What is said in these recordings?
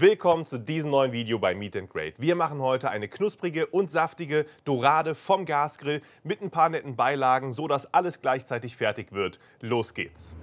Willkommen zu diesem neuen Video bei Meat and Grade. Wir machen heute eine knusprige und saftige Dorade vom Gasgrill mit ein paar netten Beilagen, so dass alles gleichzeitig fertig wird. Los geht's!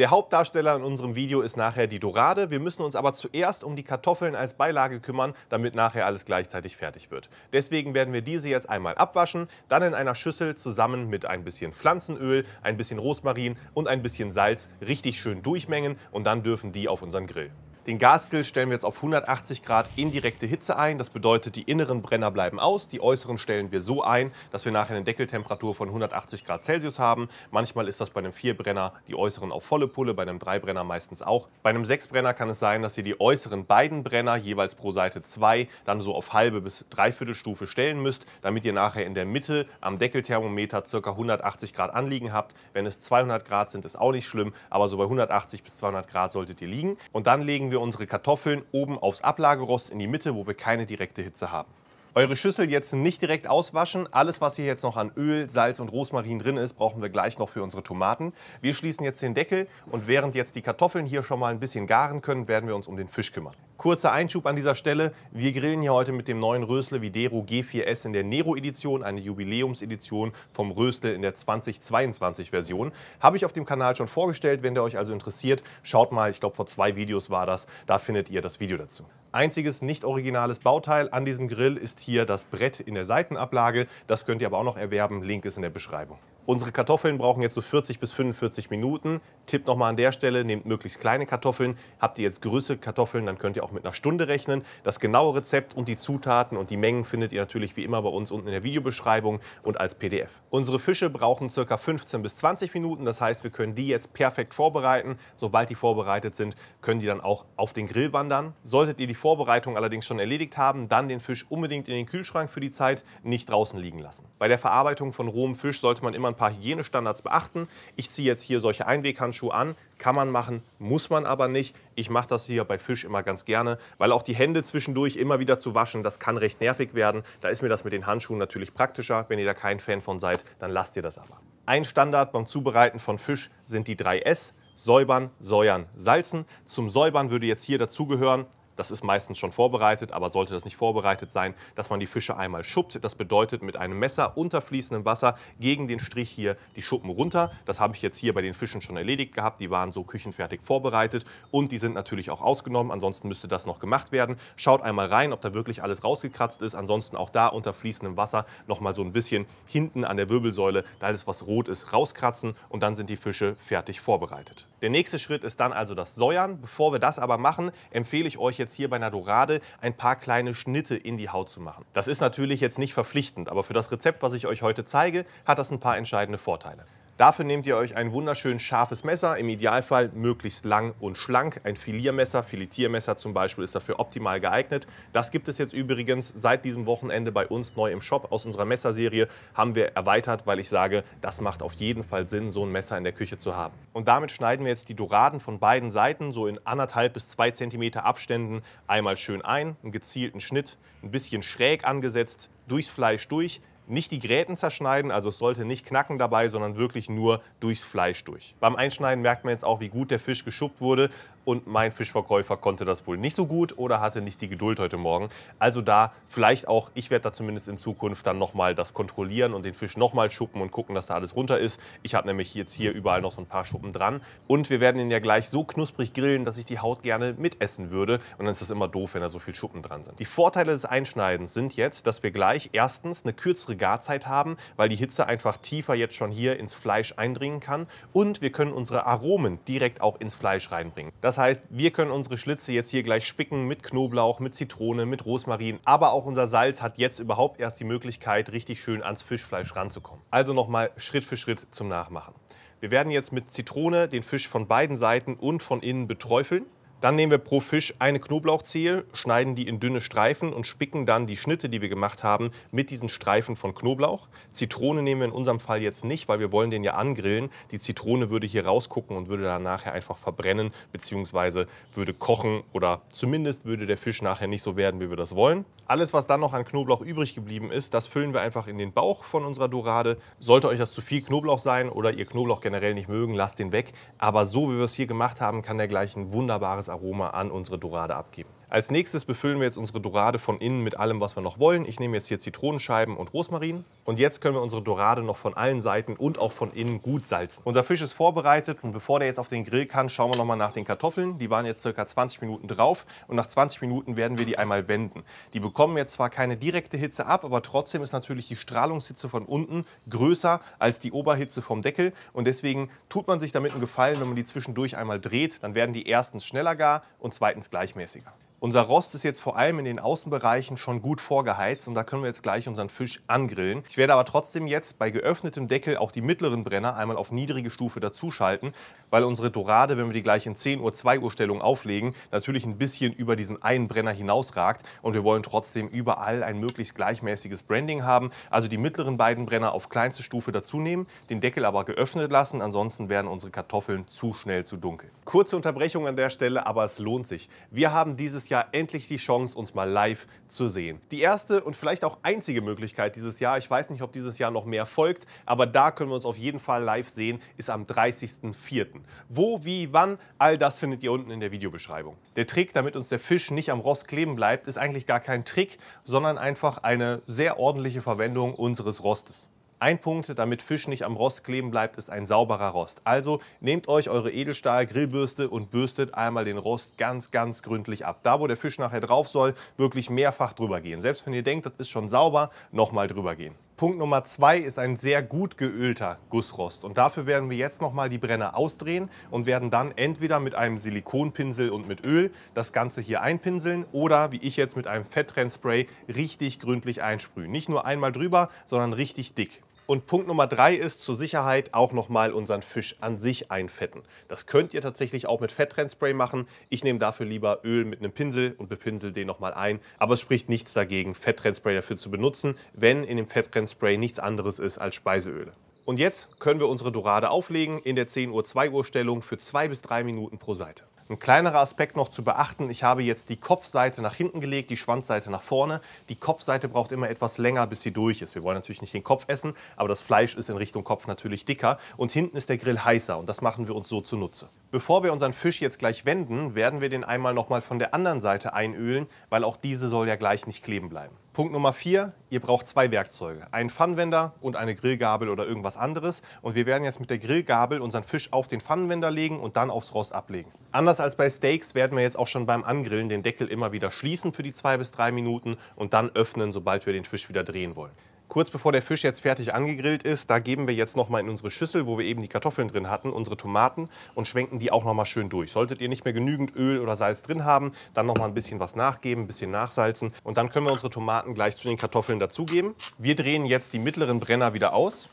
Der Hauptdarsteller in unserem Video ist nachher die Dorade. Wir müssen uns aber zuerst um die Kartoffeln als Beilage kümmern, damit nachher alles gleichzeitig fertig wird. Deswegen werden wir diese jetzt einmal abwaschen, dann in einer Schüssel zusammen mit ein bisschen Pflanzenöl, ein bisschen Rosmarin und ein bisschen Salz richtig schön durchmengen und dann dürfen die auf unseren Grill. Den Gaskill stellen wir jetzt auf 180 Grad indirekte Hitze ein. Das bedeutet, die inneren Brenner bleiben aus, die äußeren stellen wir so ein, dass wir nachher eine Deckeltemperatur von 180 Grad Celsius haben. Manchmal ist das bei einem Vierbrenner die äußeren auf volle Pulle, bei einem Dreibrenner meistens auch. Bei einem Sechsbrenner kann es sein, dass ihr die äußeren beiden Brenner, jeweils pro Seite zwei, dann so auf halbe bis dreiviertel Stufe stellen müsst, damit ihr nachher in der Mitte am Deckelthermometer ca. 180 Grad anliegen habt. Wenn es 200 Grad sind, ist auch nicht schlimm, aber so bei 180 bis 200 Grad solltet ihr liegen. Und dann legen legen wir unsere Kartoffeln oben aufs Ablagerost in die Mitte, wo wir keine direkte Hitze haben. Eure Schüssel jetzt nicht direkt auswaschen. Alles, was hier jetzt noch an Öl, Salz und Rosmarin drin ist, brauchen wir gleich noch für unsere Tomaten. Wir schließen jetzt den Deckel und während jetzt die Kartoffeln hier schon mal ein bisschen garen können, werden wir uns um den Fisch kümmern. Kurzer Einschub an dieser Stelle. Wir grillen hier heute mit dem neuen Rösle Videro G4S in der Nero-Edition, eine Jubiläumsedition vom Rösle in der 2022-Version. Habe ich auf dem Kanal schon vorgestellt. Wenn der euch also interessiert, schaut mal, ich glaube vor zwei Videos war das. Da findet ihr das Video dazu. Einziges nicht originales Bauteil an diesem Grill ist hier das Brett in der Seitenablage. Das könnt ihr aber auch noch erwerben. Link ist in der Beschreibung. Unsere Kartoffeln brauchen jetzt so 40 bis 45 Minuten. Tipp nochmal an der Stelle, nehmt möglichst kleine Kartoffeln. Habt ihr jetzt größere Kartoffeln, dann könnt ihr auch mit einer Stunde rechnen. Das genaue Rezept und die Zutaten und die Mengen findet ihr natürlich wie immer bei uns unten in der Videobeschreibung und als PDF. Unsere Fische brauchen ca. 15 bis 20 Minuten. Das heißt, wir können die jetzt perfekt vorbereiten. Sobald die vorbereitet sind, können die dann auch auf den Grill wandern. Solltet ihr die Vorbereitung allerdings schon erledigt haben, dann den Fisch unbedingt in den Kühlschrank für die Zeit, nicht draußen liegen lassen. Bei der Verarbeitung von rohem Fisch sollte man immer man ein paar Hygienestandards beachten. Ich ziehe jetzt hier solche Einweghandschuhe an. Kann man machen, muss man aber nicht. Ich mache das hier bei Fisch immer ganz gerne, weil auch die Hände zwischendurch immer wieder zu waschen, das kann recht nervig werden. Da ist mir das mit den Handschuhen natürlich praktischer. Wenn ihr da kein Fan von seid, dann lasst ihr das aber. Ein Standard beim Zubereiten von Fisch sind die 3 S. Säubern, säuern, salzen. Zum Säubern würde jetzt hier dazugehören das ist meistens schon vorbereitet, aber sollte das nicht vorbereitet sein, dass man die Fische einmal schuppt. Das bedeutet mit einem Messer unter fließendem Wasser gegen den Strich hier die Schuppen runter. Das habe ich jetzt hier bei den Fischen schon erledigt gehabt. Die waren so küchenfertig vorbereitet und die sind natürlich auch ausgenommen. Ansonsten müsste das noch gemacht werden. Schaut einmal rein, ob da wirklich alles rausgekratzt ist. Ansonsten auch da unter fließendem Wasser nochmal so ein bisschen hinten an der Wirbelsäule, da alles was rot ist, rauskratzen und dann sind die Fische fertig vorbereitet. Der nächste Schritt ist dann also das Säuern. Bevor wir das aber machen, empfehle ich euch jetzt jetzt hier bei einer Dorade ein paar kleine Schnitte in die Haut zu machen. Das ist natürlich jetzt nicht verpflichtend, aber für das Rezept, was ich euch heute zeige, hat das ein paar entscheidende Vorteile. Dafür nehmt ihr euch ein wunderschön scharfes Messer, im Idealfall möglichst lang und schlank. Ein Filiermesser, Filetiermesser zum Beispiel ist dafür optimal geeignet. Das gibt es jetzt übrigens seit diesem Wochenende bei uns neu im Shop. Aus unserer Messerserie haben wir erweitert, weil ich sage, das macht auf jeden Fall Sinn, so ein Messer in der Küche zu haben. Und damit schneiden wir jetzt die Doraden von beiden Seiten so in anderthalb bis zwei Zentimeter Abständen einmal schön ein, einen gezielten Schnitt, ein bisschen schräg angesetzt, durchs Fleisch durch, nicht die Gräten zerschneiden, also es sollte nicht knacken dabei, sondern wirklich nur durchs Fleisch durch. Beim Einschneiden merkt man jetzt auch, wie gut der Fisch geschuppt wurde und mein Fischverkäufer konnte das wohl nicht so gut oder hatte nicht die Geduld heute Morgen. Also da vielleicht auch, ich werde da zumindest in Zukunft dann nochmal das kontrollieren und den Fisch nochmal schuppen und gucken, dass da alles runter ist. Ich habe nämlich jetzt hier überall noch so ein paar Schuppen dran und wir werden ihn ja gleich so knusprig grillen, dass ich die Haut gerne mitessen würde und dann ist das immer doof, wenn da so viel Schuppen dran sind. Die Vorteile des Einschneidens sind jetzt, dass wir gleich erstens eine kürzere Garzeit haben, weil die Hitze einfach tiefer jetzt schon hier ins Fleisch eindringen kann und wir können unsere Aromen direkt auch ins Fleisch reinbringen. Das das heißt, wir können unsere Schlitze jetzt hier gleich spicken mit Knoblauch, mit Zitrone, mit Rosmarin. Aber auch unser Salz hat jetzt überhaupt erst die Möglichkeit, richtig schön ans Fischfleisch ranzukommen. Also nochmal Schritt für Schritt zum Nachmachen. Wir werden jetzt mit Zitrone den Fisch von beiden Seiten und von innen beträufeln. Dann nehmen wir pro Fisch eine Knoblauchzehe, schneiden die in dünne Streifen und spicken dann die Schnitte, die wir gemacht haben, mit diesen Streifen von Knoblauch. Zitrone nehmen wir in unserem Fall jetzt nicht, weil wir wollen den ja angrillen. Die Zitrone würde hier rausgucken und würde dann nachher einfach verbrennen bzw. würde kochen oder zumindest würde der Fisch nachher nicht so werden, wie wir das wollen. Alles, was dann noch an Knoblauch übrig geblieben ist, das füllen wir einfach in den Bauch von unserer Dorade. Sollte euch das zu viel Knoblauch sein oder ihr Knoblauch generell nicht mögen, lasst den weg. Aber so, wie wir es hier gemacht haben, kann der gleich ein wunderbares Aroma an unsere Dorade abgeben. Als nächstes befüllen wir jetzt unsere Dorade von innen mit allem, was wir noch wollen. Ich nehme jetzt hier Zitronenscheiben und Rosmarin. Und jetzt können wir unsere Dorade noch von allen Seiten und auch von innen gut salzen. Unser Fisch ist vorbereitet und bevor der jetzt auf den Grill kann, schauen wir nochmal nach den Kartoffeln. Die waren jetzt circa 20 Minuten drauf und nach 20 Minuten werden wir die einmal wenden. Die bekommen jetzt zwar keine direkte Hitze ab, aber trotzdem ist natürlich die Strahlungshitze von unten größer als die Oberhitze vom Deckel und deswegen tut man sich damit einen Gefallen, wenn man die zwischendurch einmal dreht, dann werden die erstens schneller gar und zweitens gleichmäßiger. Unser Rost ist jetzt vor allem in den Außenbereichen schon gut vorgeheizt und da können wir jetzt gleich unseren Fisch angrillen. Ich werde aber trotzdem jetzt bei geöffnetem Deckel auch die mittleren Brenner einmal auf niedrige Stufe dazuschalten, weil unsere Dorade, wenn wir die gleich in 10 Uhr, 2 Uhr Stellung auflegen, natürlich ein bisschen über diesen einen Brenner hinausragt und wir wollen trotzdem überall ein möglichst gleichmäßiges Branding haben. Also die mittleren beiden Brenner auf kleinste Stufe dazu nehmen, den Deckel aber geöffnet lassen, ansonsten werden unsere Kartoffeln zu schnell zu dunkel. Kurze Unterbrechung an der Stelle, aber es lohnt sich. Wir haben dieses Jahr endlich die Chance, uns mal live zu sehen. Die erste und vielleicht auch einzige Möglichkeit dieses Jahr, ich weiß nicht, ob dieses Jahr noch mehr folgt, aber da können wir uns auf jeden Fall live sehen, ist am 30.04 suchen. Wo, wie, wann, all das findet ihr unten in der Videobeschreibung. Der Trick, damit uns der Fisch nicht am Rost kleben bleibt, ist eigentlich gar kein Trick, sondern einfach eine sehr ordentliche Verwendung unseres Rostes. Ein Punkt, damit Fisch nicht am Rost kleben bleibt, ist ein sauberer Rost. Also nehmt euch eure Edelstahl-Grillbürste und bürstet einmal den Rost ganz, ganz gründlich ab. Da, wo der Fisch nachher drauf soll, wirklich mehrfach drüber gehen. Selbst wenn ihr denkt, das ist schon sauber, nochmal drüber gehen. Punkt Nummer zwei ist ein sehr gut geölter Gussrost. Und dafür werden wir jetzt nochmal die Brenner ausdrehen und werden dann entweder mit einem Silikonpinsel und mit Öl das Ganze hier einpinseln oder wie ich jetzt mit einem Fetttrennspray richtig gründlich einsprühen. Nicht nur einmal drüber, sondern richtig dick. Und Punkt Nummer drei ist zur Sicherheit auch nochmal unseren Fisch an sich einfetten. Das könnt ihr tatsächlich auch mit Fettrennspray machen. Ich nehme dafür lieber Öl mit einem Pinsel und bepinsel den nochmal ein. Aber es spricht nichts dagegen, Fettrennspray dafür zu benutzen, wenn in dem Fettrennspray nichts anderes ist als Speiseöle. Und jetzt können wir unsere Dorade auflegen in der 10 Uhr 2 Uhr Stellung für 2 bis 3 Minuten pro Seite. Ein kleinerer Aspekt noch zu beachten, ich habe jetzt die Kopfseite nach hinten gelegt, die Schwanzseite nach vorne. Die Kopfseite braucht immer etwas länger, bis sie durch ist. Wir wollen natürlich nicht den Kopf essen, aber das Fleisch ist in Richtung Kopf natürlich dicker und hinten ist der Grill heißer und das machen wir uns so zunutze. Bevor wir unseren Fisch jetzt gleich wenden, werden wir den einmal nochmal von der anderen Seite einölen, weil auch diese soll ja gleich nicht kleben bleiben. Punkt Nummer 4, ihr braucht zwei Werkzeuge, einen Pfannenwender und eine Grillgabel oder irgendwas anderes. Und wir werden jetzt mit der Grillgabel unseren Fisch auf den Pfannenwender legen und dann aufs Rost ablegen. Anders als bei Steaks werden wir jetzt auch schon beim Angrillen den Deckel immer wieder schließen für die zwei bis drei Minuten und dann öffnen, sobald wir den Fisch wieder drehen wollen. Kurz bevor der Fisch jetzt fertig angegrillt ist, da geben wir jetzt nochmal in unsere Schüssel, wo wir eben die Kartoffeln drin hatten, unsere Tomaten und schwenken die auch nochmal schön durch. Solltet ihr nicht mehr genügend Öl oder Salz drin haben, dann noch mal ein bisschen was nachgeben, ein bisschen nachsalzen und dann können wir unsere Tomaten gleich zu den Kartoffeln dazugeben. Wir drehen jetzt die mittleren Brenner wieder aus.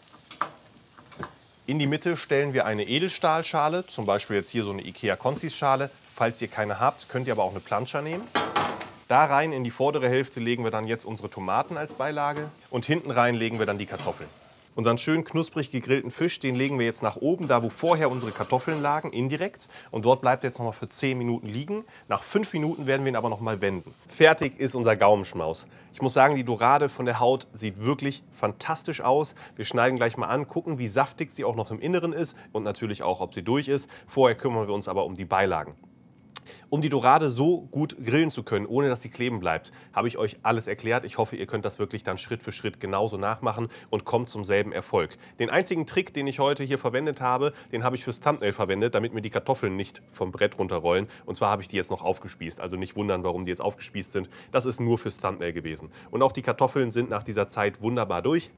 In die Mitte stellen wir eine Edelstahlschale, zum Beispiel jetzt hier so eine Ikea Konzis Schale. Falls ihr keine habt, könnt ihr aber auch eine Planscher nehmen. Da rein in die vordere Hälfte legen wir dann jetzt unsere Tomaten als Beilage und hinten rein legen wir dann die Kartoffeln. Unseren schön knusprig gegrillten Fisch, den legen wir jetzt nach oben, da wo vorher unsere Kartoffeln lagen, indirekt. Und dort bleibt er jetzt nochmal für 10 Minuten liegen. Nach 5 Minuten werden wir ihn aber nochmal wenden. Fertig ist unser Gaumenschmaus. Ich muss sagen, die Dorade von der Haut sieht wirklich fantastisch aus. Wir schneiden gleich mal an, gucken, wie saftig sie auch noch im Inneren ist und natürlich auch, ob sie durch ist. Vorher kümmern wir uns aber um die Beilagen um die Dorade so gut grillen zu können, ohne dass sie kleben bleibt, habe ich euch alles erklärt. Ich hoffe, ihr könnt das wirklich dann Schritt für Schritt genauso nachmachen und kommt zum selben Erfolg. Den einzigen Trick, den ich heute hier verwendet habe, den habe ich fürs Thumbnail verwendet, damit mir die Kartoffeln nicht vom Brett runterrollen. Und zwar habe ich die jetzt noch aufgespießt. Also nicht wundern, warum die jetzt aufgespießt sind. Das ist nur fürs Thumbnail gewesen. Und auch die Kartoffeln sind nach dieser Zeit wunderbar durch.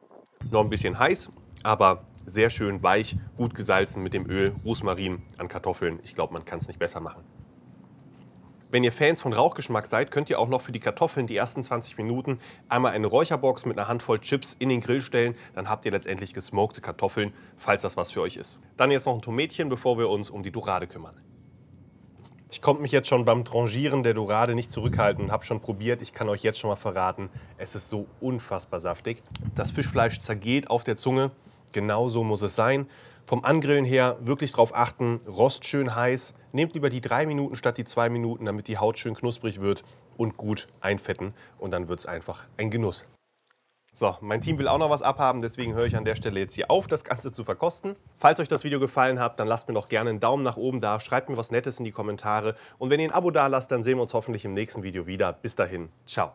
Noch ein bisschen heiß, aber sehr schön weich, gut gesalzen mit dem Öl Rosmarin an Kartoffeln. Ich glaube, man kann es nicht besser machen. Wenn ihr Fans von Rauchgeschmack seid, könnt ihr auch noch für die Kartoffeln die ersten 20 Minuten einmal eine Räucherbox mit einer Handvoll Chips in den Grill stellen. Dann habt ihr letztendlich gesmokte Kartoffeln, falls das was für euch ist. Dann jetzt noch ein Tomätchen, bevor wir uns um die Dorade kümmern. Ich konnte mich jetzt schon beim Trangieren der Dorade nicht zurückhalten und habe schon probiert. Ich kann euch jetzt schon mal verraten, es ist so unfassbar saftig. Das Fischfleisch zergeht auf der Zunge. Genau so muss es sein. Vom Angrillen her wirklich darauf achten, Rost schön heiß, Nehmt lieber die drei Minuten statt die zwei Minuten, damit die Haut schön knusprig wird und gut einfetten. Und dann wird es einfach ein Genuss. So, mein Team will auch noch was abhaben, deswegen höre ich an der Stelle jetzt hier auf, das Ganze zu verkosten. Falls euch das Video gefallen hat, dann lasst mir doch gerne einen Daumen nach oben da, schreibt mir was Nettes in die Kommentare und wenn ihr ein Abo da lasst, dann sehen wir uns hoffentlich im nächsten Video wieder. Bis dahin, ciao.